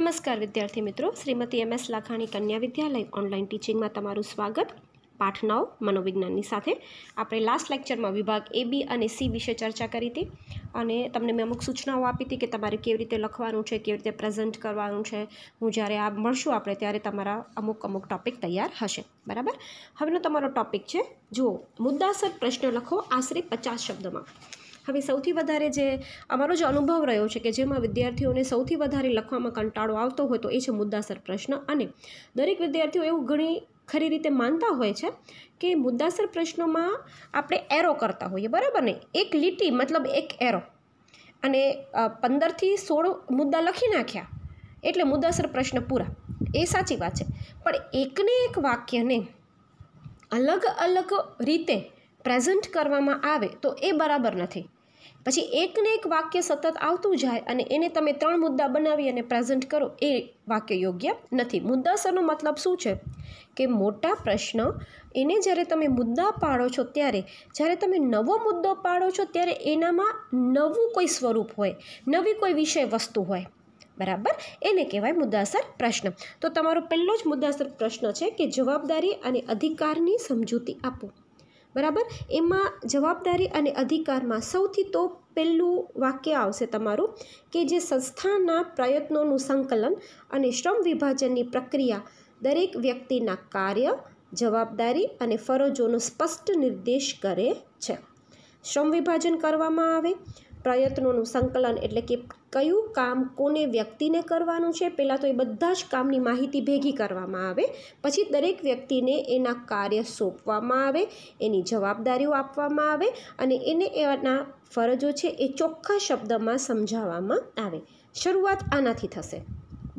નમસ્કાર વિદ્યાર્થી મિત્રો શ્રીમતી એમ એસ લાખાણી કન્યા વિદ્યાલય ઓનલાઈન ટીચિંગમાં તમારું સ્વાગત પાઠ નવ મનોવિજ્ઞાનની સાથે આપણે લાસ્ટ લેક્ચરમાં વિભાગ એ બી અને સી વિશે ચર્ચા કરી હતી અને તમને મેં અમુક સૂચનાઓ આપી હતી કે તમારે કેવી રીતે લખવાનું છે કેવી રીતે પ્રેઝન્ટ કરવાનું છે હું જ્યારે આ મળશું આપણે ત્યારે તમારા અમુક અમુક ટોપિક તૈયાર હશે બરાબર હવેનો તમારો ટોપિક છે જુઓ મુદ્દાસર પ્રશ્ન લખો આશરે પચાસ શબ્દમાં હવે સૌથી વધારે જે અમારો જે અનુભવ રહ્યો છે કે જેમાં વિદ્યાર્થીઓને સૌથી વધારે લખવામાં કંટાળો આવતો હોય તો એ છે મુદ્દાસર પ્રશ્ન અને દરેક વિદ્યાર્થીઓ એવું ઘણી ખરી રીતે માનતા હોય છે કે મુદ્દાસર પ્રશ્નોમાં આપણે એરો કરતા હોઈએ બરાબર ને એક લીટી મતલબ એક એરો અને પંદરથી સોળ મુદ્દા લખી નાખ્યા એટલે મુદ્દાસર પ્રશ્ન પૂરા એ સાચી વાત છે પણ એકને એક વાક્યને અલગ અલગ રીતે પ્રેઝન્ટ કરવામાં આવે તો એ બરાબર નથી પછી એકને એક વાક્ય સતત આવતું જાય અને એને તમે ત્રણ મુદ્દા બનાવી અને પ્રેઝન્ટ કરો એ વાક્ય યોગ્ય નથી મુદ્દાસરનો મતલબ શું છે કે મોટા પ્રશ્ન એને જ્યારે તમે મુદ્દા પાડો છો ત્યારે જ્યારે તમે નવો મુદ્દો પાડો છો ત્યારે એનામાં નવું કોઈ સ્વરૂપ હોય નવી કોઈ વિષય વસ્તુ હોય બરાબર એને કહેવાય મુદ્દાસર પ્રશ્ન તો તમારો પહેલો જ મુદ્દાસર પ્રશ્ન છે કે જવાબદારી અને અધિકારની સમજૂતી આપો બરાબર એમાં જવાબદારી અને અધિકારમાં સૌથી તો પહેલું વાક્ય આવશે તમારું કે જે સંસ્થાના પ્રયત્નોનું સંકલન અને શ્રમ વિભાજનની પ્રક્રિયા દરેક વ્યક્તિના કાર્ય જવાબદારી અને ફરજોનો સ્પષ્ટ નિર્દેશ કરે છે શ્રમ વિભાજન કરવામાં આવે પ્રયત્નોનું સંકલન એટલે કે કયું કામ કોને વ્યક્તિને કરવાનું છે પહેલાં તો એ બધા જ કામની માહિતી ભેગી કરવામાં આવે પછી દરેક વ્યક્તિને એના કાર્ય સોંપવામાં આવે એની જવાબદારીઓ આપવામાં આવે અને એને એના ફરજો છે એ ચોખ્ખા શબ્દમાં સમજાવવામાં આવે શરૂઆત આનાથી થશે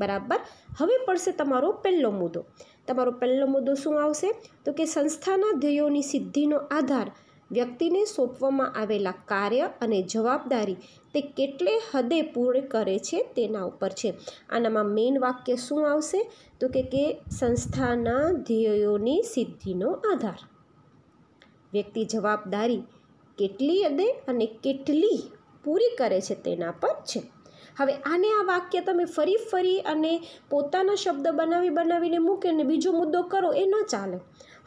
બરાબર હવે પડશે તમારો પહેલો મુદ્દો તમારો પહેલો મુદ્દો શું આવશે તો કે સંસ્થાના ધ્યેયોની સિદ્ધિનો આધાર વ્યક્તિને સોંપવામાં આવેલા કાર્ય અને જવાબદારી તે કેટલે હદે પૂર્ણ કરે છે તેના ઉપર છે આનામાં મેઇન વાક્ય શું આવશે તો કે કે સંસ્થાના ધ્યેયોની સિદ્ધિનો આધાર વ્યક્તિ જવાબદારી કેટલી હદે અને કેટલી પૂરી કરે છે તેના પર છે હવે આને આ વાક્ય તમે ફરી ફરી અને પોતાના શબ્દ બનાવી બનાવીને મૂકે અને બીજો મુદ્દો કરો એ ન ચાલે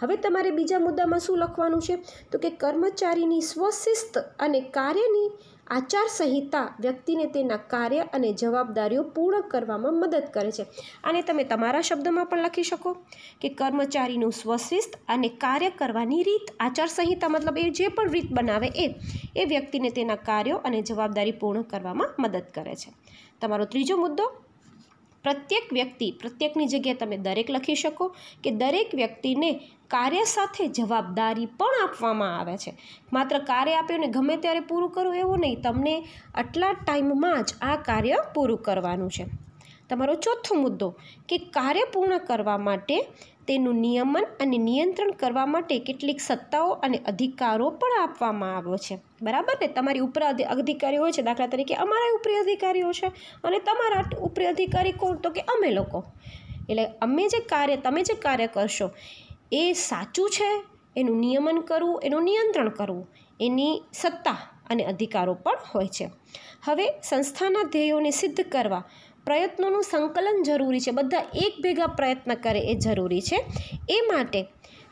હવે તમારે બીજા મુદ્દામાં શું લખવાનું છે તો કે કર્મચારીની સ્વશિસ્ત અને કાર્યની આચારસંહિતા વ્યક્તિને તેના કાર્ય અને જવાબદારીઓ પૂર્ણ કરવામાં મદદ કરે છે અને તમે તમારા શબ્દમાં પણ લખી શકો કે કર્મચારીનું સ્વશિસ્ત અને કાર્ય કરવાની રીત આચારસંહિતા મતલબ એ જે પણ રીત બનાવે એ એ વ્યક્તિને તેના કાર્યો અને જવાબદારી પૂર્ણ કરવામાં મદદ કરે છે તમારો ત્રીજો મુદ્દો પ્રત્યેક વ્યક્તિ પ્રત્યેકની જગ્યાએ તમે દરેક લખી શકો કે દરેક વ્યક્તિને કાર્ય સાથે જવાબદારી પણ આપવામાં આવે છે માત્ર કાર્ય આપ્યું ને ગમે ત્યારે પૂરું કરો એવું નહીં તમને આટલા ટાઈમમાં જ આ કાર્ય પૂરું કરવાનું છે તમારો ચોથો મુદ્દો કે કાર્ય પૂર્ણ કરવા માટે તેનું નિયમન અને નિયંત્રણ કરવા માટે કેટલીક સત્તાઓ અને અધિકારો પણ આપવામાં આવ્યો છે બરાબર ને તમારી ઉપર અધિકારીઓ છે દાખલા તરીકે અમારા ઉપરી અધિકારીઓ છે અને તમારા ઉપરી અધિકારી કોણ તો કે અમે લોકો એટલે અમે જે કાર્ય તમે જે કાર્ય કરશો એ સાચું છે એનું નિયમન કરવું એનું નિયંત્રણ કરવું એની સત્તા અને અધિકારો પણ હોય છે હવે સંસ્થાના ધ્યેયોને સિદ્ધ કરવા પ્રયત્નોનું સંકલન જરૂરી છે બધા એક ભેગા પ્રયત્ન કરે એ જરૂરી છે એ માટે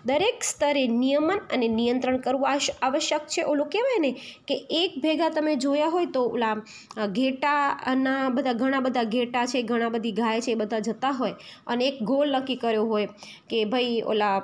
દરેક સ્તરે નિયમન અને નિયંત્રણ કરવું આવશ્યક છે ઓલું કહેવાય ને કે એક ભેગા તમે જોયા હોય તો ઓલા ઘેટાના બધા ઘણા બધા ઘેટા છે ઘણા બધી ગાય છે એ બધા જતા હોય અને એક ગોલ નક્કી કર્યો હોય કે ભાઈ ઓલા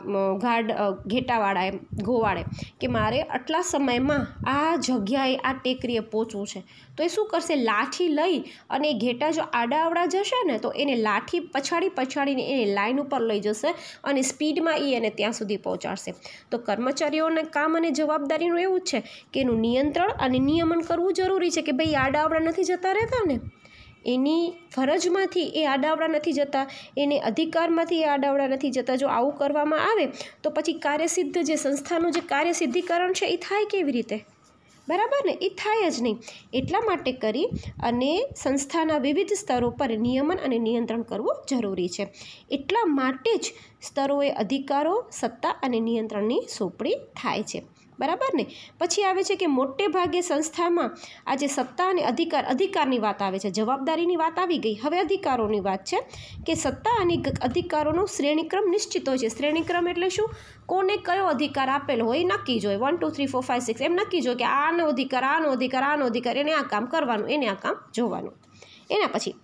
ગાર્ડ ઘેટાવાળાએ ગોવાળે કે મારે આટલા સમયમાં આ જગ્યાએ આ ટેકરીએ પહોંચવું છે તો એ શું કરશે લાઠી લઈ અને ઘેટા જો આડાવડા જશે ને તો એને લાઠી પછાડી પછાડીને એને લાઇન ઉપર લઈ જશે અને સ્પીડમાં એ એને ત્યાં સુધી પહોંચાડશે તો કર્મચારીઓના કામ અને જવાબદારીનું એવું જ છે કે એનું નિયંત્રણ અને નિયમન કરવું જરૂરી છે કે ભાઈ આડાવડા નથી જતા રહેતા ને એની ફરજમાંથી એ આડાવડા નથી જતા એને અધિકારમાંથી એ આડાવડા નથી જતા જો આવું કરવામાં આવે તો પછી કાર્યસિદ્ધ જે સંસ્થાનું જે કાર્યસિદ્ધિકરણ છે એ થાય કેવી રીતે બરાબર ને એ થાય જ નહીં એટલા માટે કરી અને સંસ્થાના વિવિધ સ્તરો પર નિયમન અને નિયંત્રણ કરવું જરૂરી છે એટલા માટે જ સ્તરોએ અધિકારો સત્તા અને નિયંત્રણની સોંપણી થાય છે બરાબર ને પછી આવે છે કે મોટે ભાગે સંસ્થામાં આજે સત્તા અને અધિકાર અધિકારની વાત આવે છે જવાબદારીની વાત આવી ગઈ હવે અધિકારોની વાત છે કે સત્તા અને અધિકારોનો શ્રેણીક્રમ નિશ્ચિત હોય છે શ્રેણીક્રમ એટલે શું કોને કયો અધિકાર આપેલો હોય નક્કી જોઈએ one two three four five six એમ નક્કી જ કે આનો અધિકાર આનો અધિકાર આનો અધિકાર એને આ કામ કરવાનું એને આ કામ જોવાનું એના પછી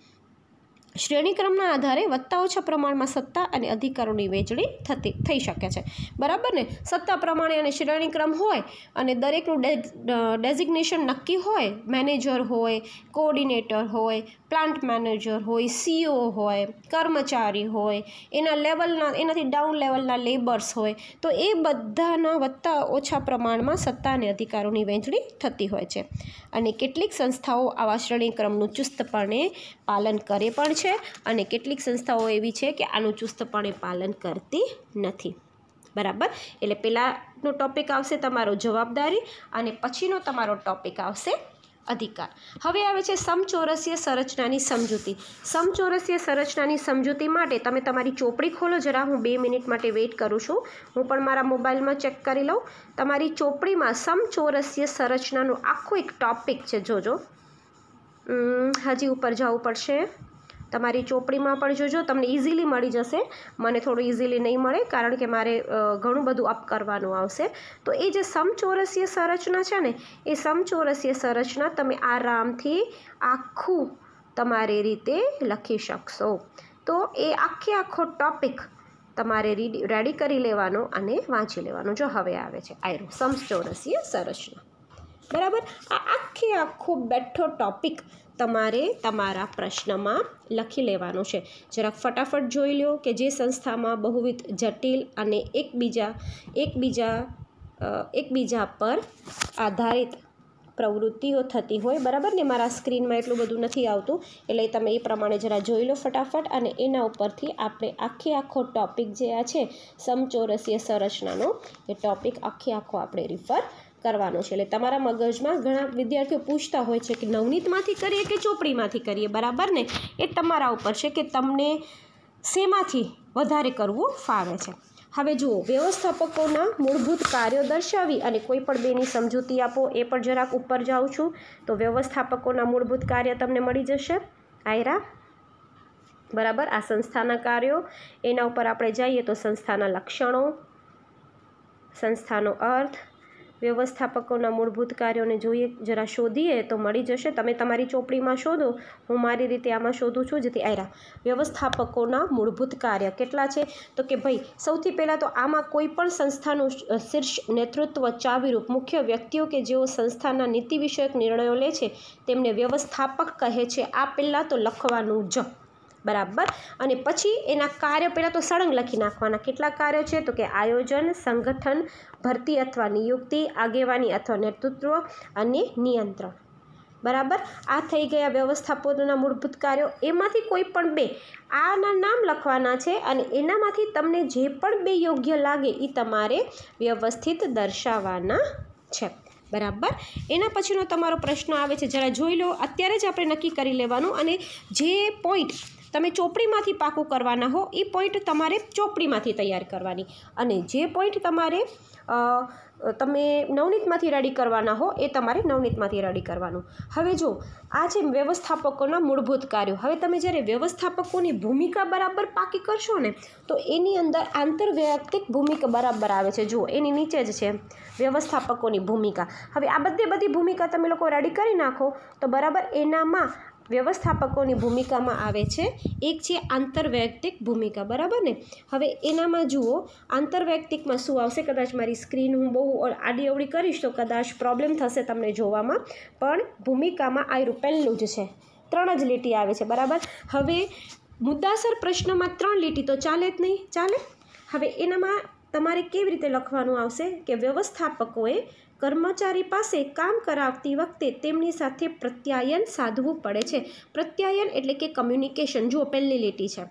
શ્રેણીક્રમના આધારે વત્તા ઓછા પ્રમાણમાં સત્તા અને અધિકારોની વહેંચણી થતી થઈ શકે છે બરાબર ને સત્તા પ્રમાણે અને શ્રેણીક્રમ હોય અને દરેકનું ડેઝિગ્નેશન નક્કી હોય મેનેજર હોય કોઓર્ડિનેટર હોય પ્લાન્ટ મેનેજર હોય સીઓ હોય કર્મચારી હોય એના લેવલના એનાથી ડાઉન લેવલના લેબર્સ હોય તો એ બધાના વધતા ઓછા પ્રમાણમાં સત્તા અને અધિકારોની વહેંચણી થતી હોય છે અને કેટલીક સંસ્થાઓ આવા શ્રેણીક્રમનું ચુસ્તપણે પાલન કરે પણ છે અને કેટલીક સંસ્થાઓ એવી છે કે આનું ચુસ્તપણે પાલન કરતી નથી બરાબર એટલે પહેલાંનો ટૉપિક આવશે તમારો જવાબદારી અને પછીનો તમારો ટોપિક આવશે અધિકાર હવે આવે છે સમચોરસીય સંરચનાની સમજૂતી સમચોરસીય સંરચનાની સમજૂતી માટે તમે તમારી ચોપડી ખોલો જરા હું બે મિનિટ માટે વેઇટ કરું છું હું પણ મારા મોબાઈલમાં ચેક કરી લઉં તમારી ચોપડીમાં સમચોરસીય સંરચનાનું આખું એક ટોપિક છે જોજો હજી ઉપર જવું પડશે તમારી ચોપડીમાં પણ જોજો તમને ઇઝીલી મળી જશે મને થોડું ઇઝીલી નહીં મળે કારણ કે મારે ઘણું બધું અપ કરવાનું આવશે તો એ જે સમચોરસીય સંરચના છે ને એ સમચોરસીય સંરચના તમે આરામથી આખું તમારી રીતે લખી શકશો તો એ આખે આખો ટોપિક તમારે રીડી રેડી કરી લેવાનો અને વાંચી લેવાનો જો હવે આવે છે આયરો સમચોરસીય સંરચના બરાબર આ આખે આખો બેઠો ટોપિક તમારે તમારા પ્રશ્નમાં લખી લેવાનું છે જરાક ફટાફટ જોઈ લો કે જે સંસ્થામાં બહુવિધ જટિલ અને એકબીજા એકબીજા એકબીજા પર આધારિત પ્રવૃત્તિઓ થતી હોય બરાબર ને મારા સ્ક્રીનમાં એટલું બધું નથી આવતું એટલે તમે એ પ્રમાણે જરા જોઈ લો ફટાફટ અને એના ઉપરથી આપણે આખે આખો ટોપિક જે આ છે સમચોરસીય સંરચનાનો એ ટોપિક આખે આખો આપણે રિફર કરવાનો છે એટલે તમારા મગજમાં ઘણા વિદ્યાર્થીઓ પૂછતા હોય છે કે નવનીતમાંથી કરીએ કે ચોપડીમાંથી કરીએ બરાબર ને એ તમારા ઉપર છે કે તમને શેમાંથી વધારે કરવું ફાવે છે હવે જુઓ વ્યવસ્થાપકોના મૂળભૂત કાર્યો દર્શાવી અને કોઈ પણ બેની સમજૂતી આપો એ પણ જરાક ઉપર જાઉં છું તો વ્યવસ્થાપકોના મૂળભૂત કાર્ય તમને મળી જશે આયરા બરાબર આ સંસ્થાના કાર્યો એના ઉપર આપણે જઈએ તો સંસ્થાના લક્ષણો સંસ્થાનો અર્થ વ્યવસ્થાપકોના મૂળભૂત કાર્યોને જોઈએ જરા શોધીએ તો મળી જશે તમે તમારી ચોપડીમાં શોધો હું મારી રીતે આમાં શોધું છું જેથી આયરા વ્યવસ્થાપકોના મૂળભૂત કાર્ય કેટલા છે તો કે ભાઈ સૌથી પહેલાં તો આમાં કોઈ પણ સંસ્થાનું શીર્ષ નેતૃત્વ ચાવીરૂપ મુખ્ય વ્યક્તિઓ કે જેઓ સંસ્થાના નીતિ વિષયક નિર્ણયો લે છે તેમને વ્યવસ્થાપક કહે છે આ પહેલાં તો લખવાનું જ બરાબર અને પછી એના કાર્યો પહેલાં તો સળંગ લખી નાખવાના કેટલા કાર્યો છે તો કે આયોજન સંગઠન ભરતી અથવા નિયુક્તિ આગેવાની અથવા નેતૃત્વ અને નિયંત્રણ બરાબર આ થઈ ગયા વ્યવસ્થાપકોના મૂળભૂત કાર્યો એમાંથી કોઈ પણ બે આના નામ લખવાના છે અને એનામાંથી તમને જે પણ બે યોગ્ય લાગે એ તમારે વ્યવસ્થિત દર્શાવવાના છે બરાબર એના પછીનો તમારો પ્રશ્ન આવે છે જરા જોઈ લો અત્યારે જ આપણે નક્કી કરી લેવાનું અને જે પોઈન્ટ તમે ચોપડીમાંથી પાકું કરવાના હો એ પોઈન્ટ તમારે ચોપડીમાંથી તૈયાર કરવાની અને જે પોઈન્ટ તમારે તમે નવનીતમાંથી રેડી કરવાના હો એ તમારે નવનીતમાંથી રેડી કરવાનું હવે જો આ છે વ્યવસ્થાપકોના મૂળભૂત કાર્યો હવે તમે જ્યારે વ્યવસ્થાપકોની ભૂમિકા બરાબર પાકી કરશો ને તો એની અંદર આંતરવૈયક્તિક ભૂમિકા બરાબર આવે છે જુઓ એની નીચે જ છે વ્યવસ્થાપકોની ભૂમિકા હવે આ બધી બધી ભૂમિકા તમે લોકો રેડી કરી નાખો તો બરાબર એનામાં વ્યવસ્થાપકોની ભૂમિકામાં આવે છે એક છે આંતરવૈયક્તિક ભૂમિકા બરાબર ને હવે એનામાં જુઓ આંતરવૈયક્તિકમાં શું આવશે કદાચ મારી સ્ક્રીન હું બહુ આડી અવડી કરીશ તો કદાચ પ્રોબ્લેમ થશે તમને જોવામાં પણ ભૂમિકામાં આ પહેલું જ છે ત્રણ જ લીટી આવે છે બરાબર હવે મુદ્દાસર પ્રશ્નમાં ત્રણ લીટી તો ચાલે જ નહીં ચાલે હવે એનામાં તમારે કેવી રીતે લખવાનું આવશે કે વ્યવસ્થાપકોએ કર્મચારી પાસે કામ કરાવતી વખતે તેમની સાથે પ્રત્યાયન સાધવું પડે છે પ્રત્યાયન એટલે કે કમ્યુનિકેશન જુઓ પહેલી લીટી છે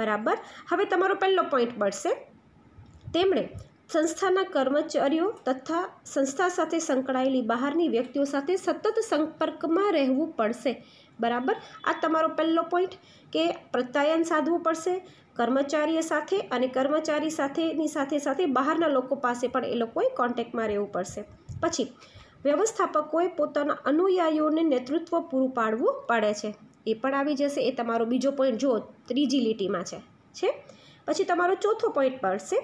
બરાબર હવે તમારો પહેલો પોઈન્ટ પડશે તેમણે સંસ્થાના કર્મચારીઓ તથા સંસ્થા સાથે સંકળાયેલી બહારની વ્યક્તિઓ સાથે સતત સંપર્કમાં રહેવું પડશે બરાબર આ તમારો પહેલો પોઈન્ટ કે પ્રત્યાયન સાધવું પડશે કર્મચારીઓ સાથે અને કર્મચારી સાથેની સાથે સાથે બહારના લોકો પાસે પણ એ લોકોએ કોન્ટેક્ટમાં રહેવું પડશે પછી વ્યવસ્થાપકોએ પોતાના અનુયાયીઓને નેતૃત્વ પૂરું પાડવું પડે છે એ પણ આવી જશે એ તમારો બીજો પોઈન્ટ જો ત્રીજી લીટીમાં છે છે પછી તમારો ચોથો પોઈન્ટ પડશે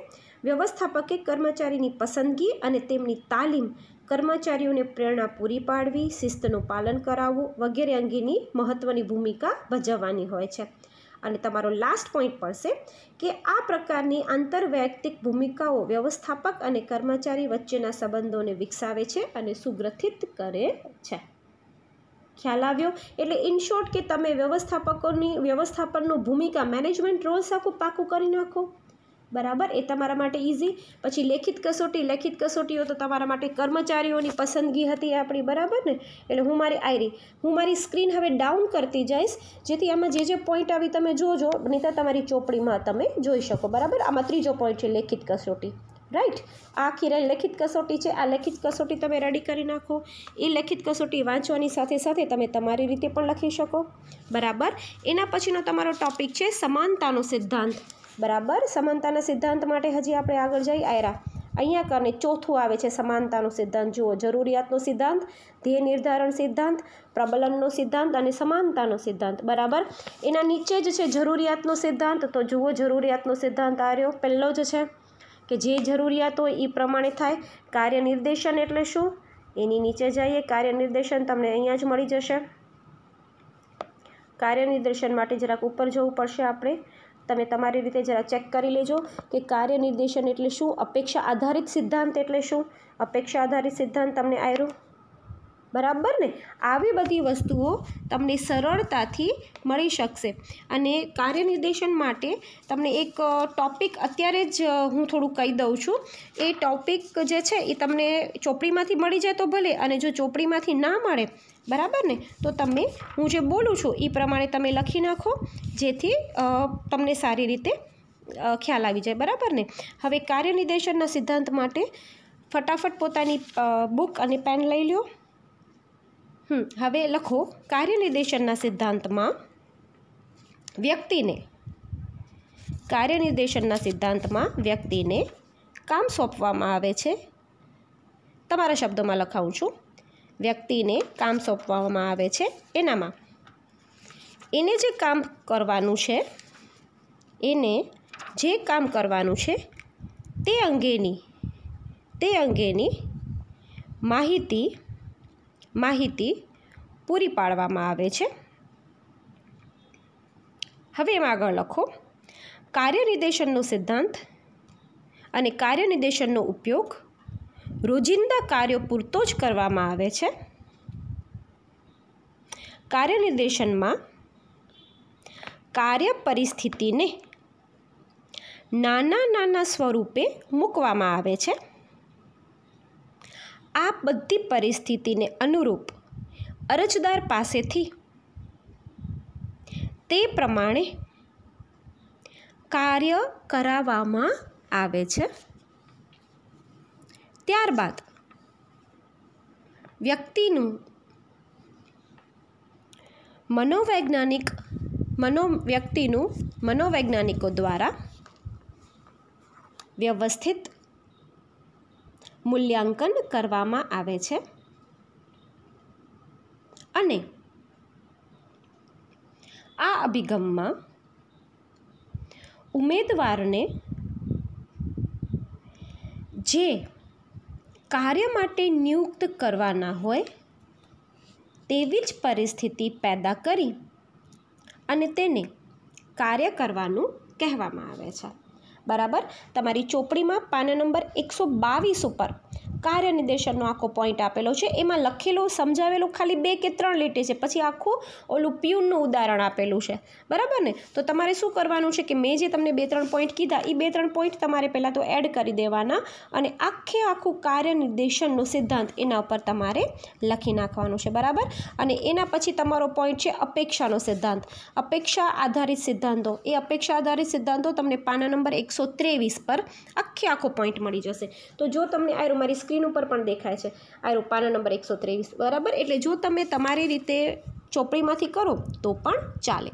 વ્યવસ્થાપકે કર્મચારીની પસંદગી અને તેમની તાલીમ કર્મચારીઓને પ્રેરણા પૂરી પાડવી શિસ્તનું પાલન કરાવવું વગેરે અંગેની મહત્ત્વની ભૂમિકા ભજવવાની હોય છે અને તમારો લાસ્ટ પોઈન્ટ પડશે કે આ પ્રકારની આંતરવૈયક્તિક ભૂમિકાઓ વ્યવસ્થાપક અને કર્મચારી વચ્ચેના સંબંધોને વિકસાવે છે અને સુગ્રથિત કરે છે ખ્યાલ આવ્યો એટલે ઇનશોર્ટ કે તમે વ્યવસ્થાપકોની વ્યવસ્થાપનનું ભૂમિકા મેનેજમેન્ટ રોલ્સ આખું પાકું કરી નાખો બરાબર એ તમારા માટે ઇઝી પછી લેખિત કસોટી લેખિત કસોટીઓ તો તમારા માટે કર્મચારીઓની પસંદગી હતી આપણી બરાબર ને એટલે હું મારી આયરી હું મારી સ્ક્રીન હવે ડાઉન કરતી જઈશ જેથી આમાં જે જે પોઈન્ટ આવી તમે જોજો નહીં તમારી ચોપડીમાં તમે જોઈ શકો બરાબર આમાં ત્રીજો પોઈન્ટ છે લેખિત કસોટી રાઈટ આ આખી લેખિત કસોટી છે આ લેખિત કસોટી તમે રેડી કરી નાખો એ લેખિત કસોટી વાંચવાની સાથે સાથે તમે તમારી રીતે પણ લખી શકો બરાબર એના પછીનો તમારો ટોપિક છે સમાનતાનો સિદ્ધાંત બરાબર સમાનતાના સિદ્ધાંત માટે હજી આપણે આગળ જઈ આયરા અહીંયા કરીને ચોથું આવે છે સમાનતાનો સિદ્ધાંત જુઓ જરૂરિયાતનો સિદ્ધાંત ધ્યેય નિર્ધારણ સિદ્ધાંત પ્રબલનનો સિદ્ધાંત અને સમાનતાનો સિદ્ધાંત બરાબર એના નીચે જ છે જરૂરિયાતનો સિદ્ધાંત તો જુઓ જરૂરિયાતનો સિદ્ધાંત આ રહ્યો પહેલો જ છે કે જે જરૂરિયાત હોય એ પ્રમાણે થાય કાર્ય નિર્દેશન એટલે શું એની નીચે જઈએ કાર્ય નિર્દેશન તમને અહીંયા જ મળી જશે કાર્ય નિર્દેશન માટે જરાક ઉપર જવું પડશે આપણે તમે તમારી રીતે જરા ચેક કરી લેજો કે કાર્ય નિર્દેશન એટલે શું અપેક્ષા આધારિત સિદ્ધાંત એટલે શું અપેક્ષા આધારિત સિદ્ધાંત તમને આવ્યો બરાબર ને આવી બધી વસ્તુઓ તમને સરળતાથી મળી શકશે અને કાર્ય નિર્દેશન માટે તમને એક ટોપિક અત્યારે જ હું થોડું કહી દઉં છું એ ટોપિક જે છે એ તમને ચોપડીમાંથી મળી જાય તો ભલે અને જો ચોપડીમાંથી ના મળે બરાબર ને તો તમે હું જે બોલું છું એ પ્રમાણે તમે લખી નાખો જેથી તમને સારી રીતે ખ્યાલ આવી જાય બરાબર ને હવે કાર્ય નિર્દેશનના સિદ્ધાંત માટે ફટાફટ પોતાની બુક અને પેન લઈ લો હમ હવે લખો કાર્ય નિર્દેશનના સિદ્ધાંતમાં વ્યક્તિને કાર્યનિર્દેશનના સિદ્ધાંતમાં વ્યક્તિને કામ સોંપવામાં આવે છે તમારા શબ્દોમાં લખાવું છું વ્યક્તિને કામ સોંપવામાં આવે છે એનામાં એને જે કામ કરવાનું છે એને જે કામ કરવાનું છે તે અંગેની તે અંગેની માહિતી માહિતી પૂરી પાડવામાં આવે છે હવે એમાં આગળ લખો કાર્ય નિર્દેશનનો સિદ્ધાંત અને કાર્ય નિર્દેશનનો ઉપયોગ રોજિંદા કાર્યો પૂરતો જ કરવામાં આવે છે કાર્યનિર્દેશનમાં કાર્ય પરિસ્થિતિને નાના નાના સ્વરૂપે મૂકવામાં આવે છે આ બધી પરિસ્થિતિને અનુરૂપ અરજદાર પાસેથી તે પ્રમાણે કાર્ય કરાવવામાં આવે છે ત્યારબાદ વ્યક્તિનું મનોવૈજ્ઞાનિક મનો વ્યક્તિનું મનોવૈજ્ઞાનિકો દ્વારા વ્યવસ્થિત મૂલ્યાંકન કરવામાં આવે છે અને આ અભિગમમાં ઉમેદવારને જે કાર્ય માટે નિયુક્ત કરવાના હોય તેવી જ પરિસ્થિતિ પેદા કરી અને તેને કાર્ય કરવાનું કહેવામાં આવે છે બરાબર તમારી ચોપડીમાં પાના નંબર એકસો બાવીસ ઉપર કાર્યનિર્દેશનનો આખો પોઈન્ટ આપેલો છે એમાં લખેલું સમજાવેલું ખાલી બે કે ત્રણ લીટી છે પછી આખું ઓલું પ્યુનનું ઉદાહરણ આપેલું છે બરાબર ને તો તમારે શું કરવાનું છે કે મેં જે તમને બે ત્રણ પોઈન્ટ કીધા એ બે ત્રણ પોઈન્ટ તમારે પહેલાં તો એડ કરી દેવાના અને આખે આખું કાર્યનિર્દેશનનો સિદ્ધાંત એના ઉપર તમારે લખી નાખવાનું છે બરાબર અને એના પછી તમારો પોઈન્ટ છે અપેક્ષાનો સિદ્ધાંત અપેક્ષા આધારિત સિદ્ધાંતો એ અપેક્ષા આધારિત સિદ્ધાંતો તમને પાના નંબર એકસો એકસો ત્રેવીસ પર આખે આખો પોઈન્ટ મળી જશે તો જો તમને આયરો મારી સ્ક્રીન ઉપર પણ દેખાય છે આયરો પાના નંબર એકસો ત્રેવીસ બરાબર એટલે જો તમે તમારી રીતે ચોપડીમાંથી કરો તો પણ ચાલે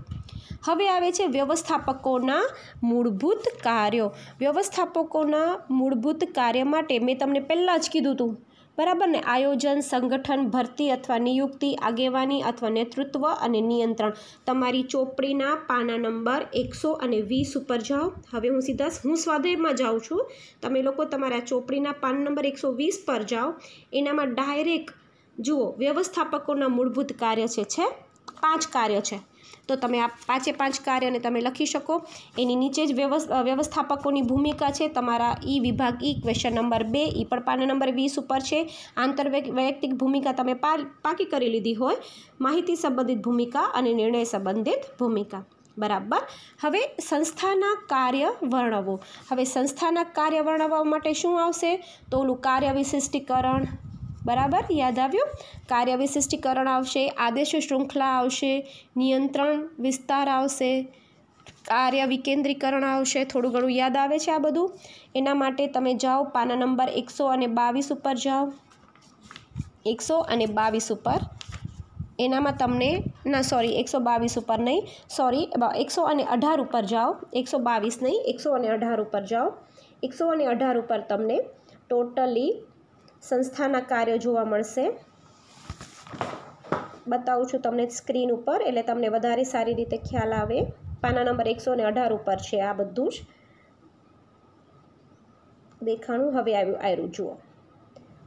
હવે આવે છે વ્યવસ્થાપકોના મૂળભૂત કાર્યો વ્યવસ્થાપકોના મૂળભૂત કાર્ય માટે મેં તમને પહેલાં જ કીધું હતું બરાબર ને આયોજન સંગઠન ભરતી અથવા નિયુક્તિ આગેવાની અથવા નેતૃત્વ અને નિયંત્રણ તમારી ચોપડીના પાના નંબર એકસો અને વીસ ઉપર જાઓ હવે હું સીધા હું સ્વાધ્યાયમાં જાઉં છું તમે લોકો તમારા ચોપડીના પાન નંબર એકસો વીસ પર જાઓ એનામાં ડાયરેક્ટ જુઓ વ્યવસ્થાપકોના મૂળભૂત કાર્ય છે પાંચ કાર્ય છે તો તમે આ પાંચે પાંચ કાર્યને તમે લખી શકો એની નીચે જ વ્યવસ્થાપકોની ભૂમિકા છે તમારા ઈ વિભાગ ઈ ક્વેશ્ચન નંબર બે ઈ પણ પાના નંબર વીસ ઉપર છે આંતર વૈયક્તિક ભૂમિકા તમે પાકી કરી લીધી હોય માહિતી સંબંધિત ભૂમિકા અને નિર્ણય સંબંધિત ભૂમિકા બરાબર હવે સંસ્થાના કાર્ય વર્ણવો હવે સંસ્થાના કાર્ય વર્ણવવા માટે શું આવશે તો ઓલું કાર્ય વિશિષ્ટીકરણ બરાબર યાદ આવ્યું કાર્ય વિશિષ્ટીકરણ આવશે આદેશ શૃંખલા આવશે નિયંત્રણ વિસ્તાર આવશે કાર્ય વિકેન્દ્રીકરણ આવશે થોડું ઘણું યાદ આવે છે આ બધું એના માટે તમે જાઓ પાના નંબર એકસો અને બાવીસ ઉપર જાઓ એકસો અને બાવીસ ઉપર એનામાં તમને ના સોરી એકસો બાવીસ ઉપર નહીં સોરી એકસો અને અઢાર ઉપર જાઓ એકસો બાવીસ નહીં એકસો અને અઢાર ઉપર જાઓ એકસો અને અઢાર ઉપર તમને ટોટલી સંસ્થાના કાર્યો જોવા મળશે બતાવું છું તમને સ્ક્રીન ઉપર એટલે તમને વધારે સારી રીતે ખ્યાલ આવે પાના નંબર એકસો ને અઢાર ઉપર છે આ બધું જ દેખાણું હવે આવ્યું આયરું જુઓ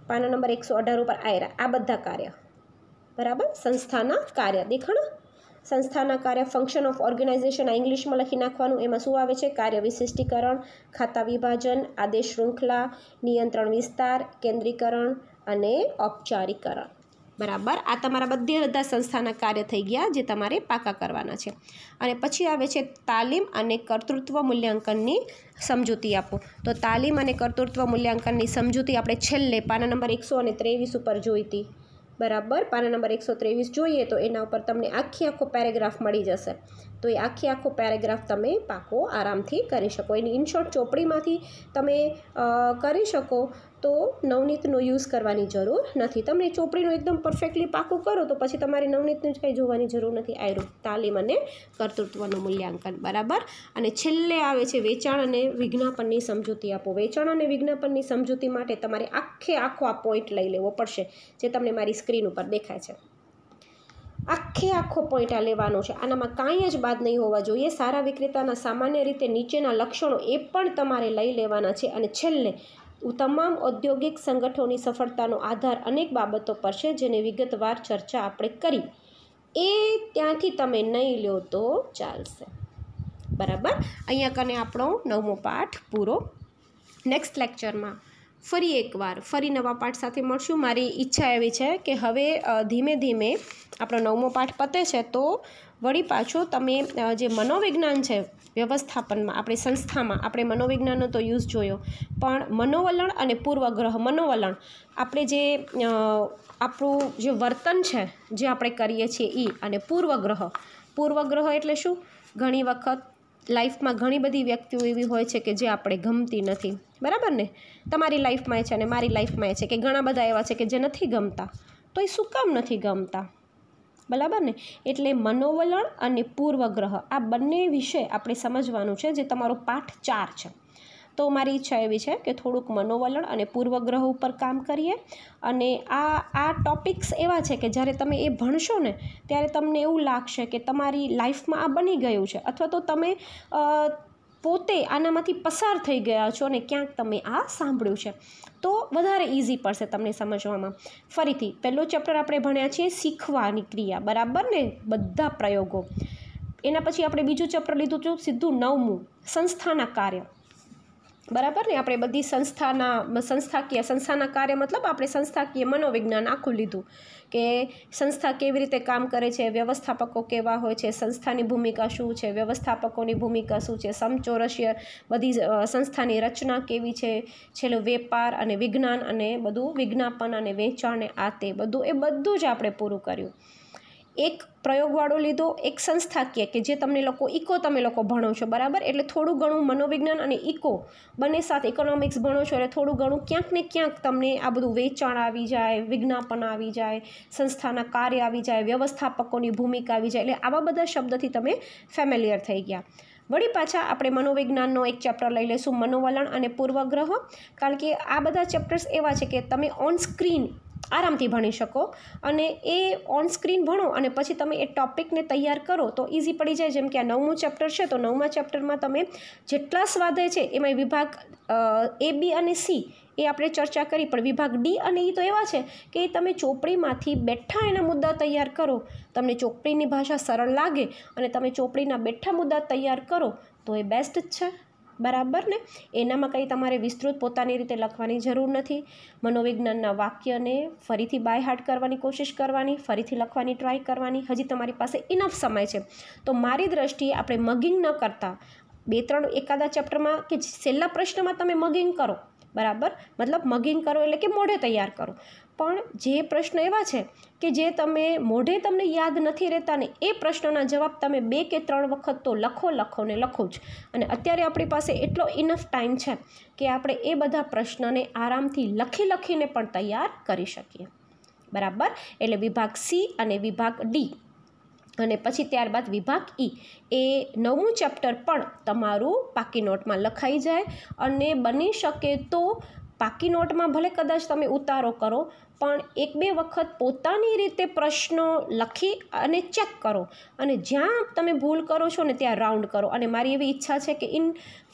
પાના નંબર એકસો અઢાર ઉપર આયરા આ બધા કાર્ય બરાબર સંસ્થાના કાર્ય દેખાણ સંસ્થાના કાર્ય ફંક્શન ઓફ ઓર્ગેનાઇઝેશન આ ઇંગ્લિશમાં લખી નાખવાનું એમાં શું આવે છે કાર્ય વિશિષ્ટીકરણ ખાતા વિભાજન આદેશ શૃંખલા નિયંત્રણ વિસ્તાર કેન્દ્રીકરણ અને ઔપચારિકરણ બરાબર આ તમારા બધે બધા સંસ્થાના કાર્ય થઈ ગયા જે તમારે પાકા કરવાના છે અને પછી આવે છે તાલીમ અને કર્તૃત્વ મૂલ્યાંકનની સમજૂતી આપો તો તાલીમ અને કર્તૃત્વ મૂલ્યાંકનની સમજૂતી આપણે છેલ્લે પાના નંબર એકસો અને ત્રેવીસ ઉપર જોઈતી બરાબર પાના નંબર એકસો ત્રેવીસ જોઈએ તો એના ઉપર તમને આખી આખો પેરેગ્રાફ મળી જશે તો એ આખી આખો પેરેગ્રાફ તમે પાકો આરામથી કરી શકો એની ઇનશોર્ટ ચોપડીમાંથી તમે કરી શકો તો નવનીતનો યુઝ કરવાની જરૂર નથી તમે ચોપડીનું એકદમ પરફેક્ટલી પાકું કરો તો પછી તમારે નવનીતનું જ કંઈ જોવાની જરૂર નથી આયરો તાલીમ અને કર્તૃત્વનું મૂલ્યાંકન બરાબર અને છેલ્લે આવે છે વેચાણ અને વિજ્ઞાપનની સમજૂતી આપો વેચાણ અને વિજ્ઞાપનની સમજૂતી માટે તમારે આખે આખો આ પોઈન્ટ લઈ લેવો પડશે જે તમને મારી સ્ક્રીન ઉપર દેખાય છે આખે આખો પોઈન્ટ આ લેવાનો છે આનામાં કાંઈ જ બાદ નહીં હોવા જોઈએ સારા વિક્રેતાના સામાન્ય રીતે નીચેના લક્ષણો એ પણ તમારે લઈ લેવાના છે અને છેલ્લે તમામ ઔદ્યોગિક સંગઠનોની સફળતાનો આધાર અનેક બાબતો પર છે જેની વિગતવાર ચર્ચા આપણે કરી એ ત્યાંથી તમે નહીં લો તો ચાલશે બરાબર અહીંયા કને આપણો નવમો પાઠ પૂરો નેક્સ્ટ લેક્ચરમાં ફરી એકવાર ફરી નવા પાઠ સાથે મળશું મારી ઈચ્છા એવી છે કે હવે ધીમે ધીમે આપણો નવમો પાઠ પતે છે તો વળી પાછો તમે જે મનોવિજ્ઞાન છે વ્યવસ્થાપનમાં આપણે સંસ્થામાં આપણે મનોવિજ્ઞાનનો તો યુઝ જોયો પણ મનોવલણ અને પૂર્વગ્રહ મનોવલણ આપણે જે આપણું જે વર્તન છે જે આપણે કરીએ છીએ એ અને પૂર્વગ્રહ પૂર્વગ્રહ એટલે શું ઘણી વખત લાઈફમાં ઘણી બધી વ્યક્તિઓ એવી હોય છે કે જે આપણે ગમતી નથી બરાબર ને તમારી લાઈફમાં એ છે અને મારી લાઈફમાં એ છે કે ઘણા બધા એવા છે કે જે નથી ગમતા તો એ શું કામ નથી ગમતા બરાબર ને એટલે મનોવલણ અને પૂર્વગ્રહ આ બંને વિશે આપણે સમજવાનું છે જે તમારો પાઠ ચાર છે તો મારી ઈચ્છા એવી છે કે થોડુંક મનોવલણ અને પૂર્વગ્રહ ઉપર કામ કરીએ અને આ આ ટોપિક્સ એવા છે કે જ્યારે તમે એ ભણશો ને ત્યારે તમને એવું લાગશે કે તમારી લાઈફમાં આ બની ગયું છે અથવા તો તમે પોતે આનામાંથી પસાર થઈ ગયા છો અને ક્યાંક તમે આ સાંભળ્યું છે તો વધારે ઇઝી પડશે તમને સમજવામાં ફરીથી પહેલો ચેપ્ટર આપણે ભણ્યા છીએ શીખવાની ક્રિયા બરાબર ને બધા પ્રયોગો એના પછી આપણે બીજું ચેપ્ટર લીધું હતું સીધું નવમું સંસ્થાના કાર્ય બરાબર ને આપણે બધી સંસ્થાના સંસ્થાકીય સંસ્થાના કાર્ય મતલબ આપણે સંસ્થાકીય મનોવિજ્ઞાન આખું લીધું કે સંસ્થા કેવી રીતે કામ કરે છે વ્યવસ્થાપકો કેવા હોય છે સંસ્થાની ભૂમિકા શું છે વ્યવસ્થાપકોની ભૂમિકા શું છે સમચોરસ્ય બધી સંસ્થાની રચના કેવી છે છેલ્લો વેપાર અને વિજ્ઞાન અને બધું વિજ્ઞાપન અને વેચાણ આ તે બધું એ બધું જ આપણે પૂરું કર્યું એક પ્રયોગવાળો લીધો એક સંસ્થાકીય કે જે તમને લોકો ઇકો તમે લોકો ભણો છો બરાબર એટલે થોડું ઘણું મનોવિજ્ઞાન અને ઇકો બંને સાથે ઇકોનોમિક્સ ભણો છો એટલે થોડું ઘણું ક્યાંક ને ક્યાંક તમને આ બધું વેચાણ આવી જાય વિજ્ઞાપન આવી જાય સંસ્થાના કાર્ય આવી જાય વ્યવસ્થાપકોની ભૂમિકા આવી જાય એટલે આવા બધા શબ્દથી તમે ફેમિલિયર થઈ ગયા વળી પાછા આપણે મનોવિજ્ઞાનનો એક ચેપ્ટર લઈ લઈશું મનોવલણ અને પૂર્વગ્રહ કારણ કે આ બધા ચેપ્ટર્સ એવા છે કે તમે ઓન સ્ક્રીન આરામથી ભણી શકો અને એ ઓન સ્ક્રીન ભણો અને પછી તમે એ ટોપિકને તૈયાર કરો તો ઇઝી પડી જાય જેમ કે આ નવમું ચેપ્ટર છે તો નવમા ચેપ્ટરમાં તમે જેટલા સ્વાધ્યાય છે એમાં વિભાગ એ બી અને સી એ આપણે ચર્ચા કરી પણ વિભાગ ડી અને એ e તો એવા છે કે તમે ચોપડીમાંથી બેઠા એના મુદ્દા તૈયાર કરો તમને ચોપડીની ભાષા સરળ લાગે અને તમે ચોપડીના બેઠા મુદ્દા તૈયાર કરો તો એ બેસ્ટ જ છે બરાબર ને એનામાં કંઈ તમારે વિસ્તૃત પોતાની રીતે લખવાની જરૂર નથી મનોવિજ્ઞાનના વાક્યને ફરીથી બાય હાર્ટ કરવાની કોશિશ કરવાની ફરીથી લખવાની ટ્રાય કરવાની હજી તમારી પાસે ઇનફ સમય છે તો મારી દ્રષ્ટિએ આપણે મગિંગ ન કરતાં બે ત્રણ એકાદા ચેપ્ટરમાં કે છેલ્લા પ્રશ્નમાં તમે મગિંગ કરો બરાબર મતલબ મગિંગ કરો એટલે કે મોઢે તૈયાર કરો પણ જે પ્રશ્ન એવા છે કે જે તમે મોઢે તમને યાદ નથી રહેતા ને એ પ્રશ્નોના જવાબ તમે બે કે ત્રણ વખત તો લખો લખો ને લખો જ અને અત્યારે આપણી પાસે એટલો ઇનફ ટાઈમ છે કે આપણે એ બધા પ્રશ્નને આરામથી લખી લખીને પણ તૈયાર કરી શકીએ બરાબર એટલે વિભાગ સી અને વિભાગ ડી અને પછી ત્યારબાદ વિભાગ ઈ e. એ નવમું ચેપ્ટર પણ તમારું પાકી નોટમાં લખાઈ જાય અને બની શકે તો પાકી નોટમાં ભલે કદાચ તમે ઉતારો કરો પણ એક બે વખત પોતાની રીતે પ્રશ્નો લખી અને ચેક કરો અને જ્યાં તમે ભૂલ કરો છો ને ત્યાં રાઉન્ડ કરો અને મારી એવી ઈચ્છા છે કે ઇન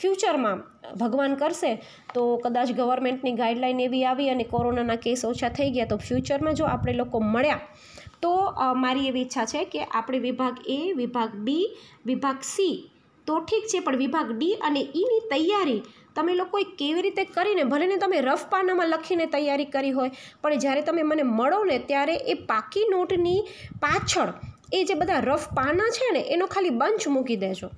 ફ્યુચરમાં ભગવાન કરશે તો કદાચ ગવર્મેન્ટની ગાઈડલાઈન એવી આવી અને કોરોનાના કેસ ઓછા થઈ ગયા તો ફ્યુચરમાં જો આપણે લોકો મળ્યા તો મારી એવી ઈચ્છા છે કે આપણે વિભાગ એ વિભાગ બી વિભાગ સી તો ઠીક છે પણ વિભાગ ડી અને ઈની e તૈયારી તમે લોકોએ કેવી રીતે કરીને ભલે ને તમે રફ પાનામાં લખીને તૈયારી કરી હોય પણ જ્યારે તમે મને મળો ને ત્યારે એ પાકી નોટની પાછળ એ જે બધા રફ પાના છે ને એનો ખાલી બંચ મૂકી દેજો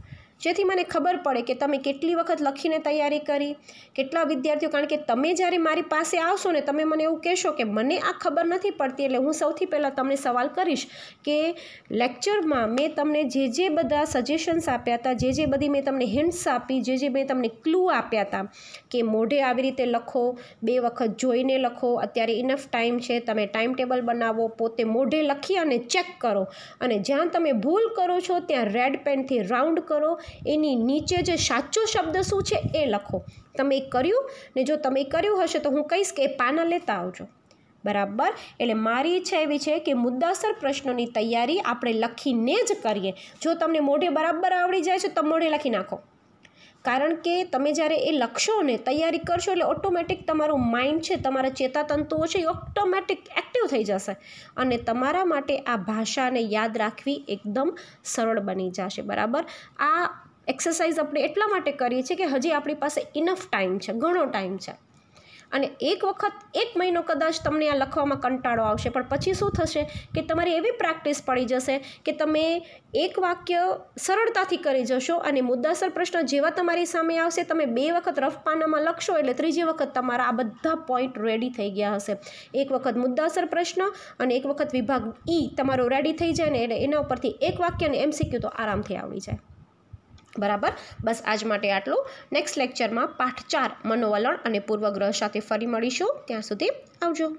જેથી મને ખબર પડે કે તમે કેટલી વખત લખીને તૈયારી કરી કેટલા વિદ્યાર્થીઓ કારણ કે તમે જ્યારે મારી પાસે આવશો ને તમે મને એવું કહેશો કે મને આ ખબર નથી પડતી એટલે હું સૌથી પહેલાં તમને સવાલ કરીશ કે લેક્ચરમાં મેં તમને જે જે બધા સજેશન્સ આપ્યા હતા જે જે બધી મેં તમને હિન્ટ્સ આપી જે જે મેં તમને ક્લૂ આપ્યા હતા કે મોઢે આવી રીતે લખો બે વખત જોઈને લખો અત્યારે ઇનફ ટાઈમ છે તમે ટાઈમ ટેબલ બનાવો પોતે મોઢે લખી અને ચેક કરો અને જ્યાં તમે ભૂલ કરો છો ત્યાં રેડ પેનથી રાઉન્ડ કરો એની નીચે જે સાચો શબ્દ શું છે એ લખો તમે કર્યું ને જો તમે કર્યું હશે તો હું કહીશ કે એ પાના લેતા આવજો બરાબર એટલે મારી ઈચ્છા એવી છે કે મુદ્દાસર પ્રશ્નોની તૈયારી આપણે લખીને જ કરીએ જો તમને મોઢે બરાબર આવડી જાય છે તો મોઢે લખી નાખો કારણ કે તમે જ્યારે એ લખશો ને તૈયારી કરશો એટલે ઓટોમેટિક તમારું માઇન્ડ છે તમારા ચેતાતંતુઓ છે એ ઓટોમેટિક એક્ટિવ થઈ જશે અને તમારા માટે આ ભાષાને યાદ રાખવી એકદમ સરળ બની જશે બરાબર આ એક્સરસાઇઝ આપણે એટલા માટે કરીએ છીએ કે હજી આપણી પાસે ઇનફ ટાઈમ છે ઘણો ટાઈમ છે અને એક વખત એક મહિનો કદાચ તમને આ લખવામાં કંટાળો આવશે પણ પછી શું થશે કે તમારી એવી પ્રેક્ટિસ પડી જશે કે તમે એક વાક્ય સરળતાથી કરી જશો અને મુદ્દાસર પ્રશ્ન જેવા તમારી સામે આવશે તમે બે વખત રફ પાનામાં લખશો એટલે ત્રીજી વખત તમારા આ બધા પોઈન્ટ રેડી થઈ ગયા હશે એક વખત મુદ્દાસર પ્રશ્ન અને એક વખત વિભાગ ઈ e તમારો રેડી થઈ જાય ને એટલે એના ઉપરથી એક વાક્યને એમસીક્યુ તો આરામથી આવડી જાય બરાબર બસ આજ માટે આટલું નેક્સ્ટ લેક્ચરમાં પાઠ ચાર મનોવલણ અને પૂર્વગ્રહ સાથે ફરી મળીશું ત્યાં સુધી આવજો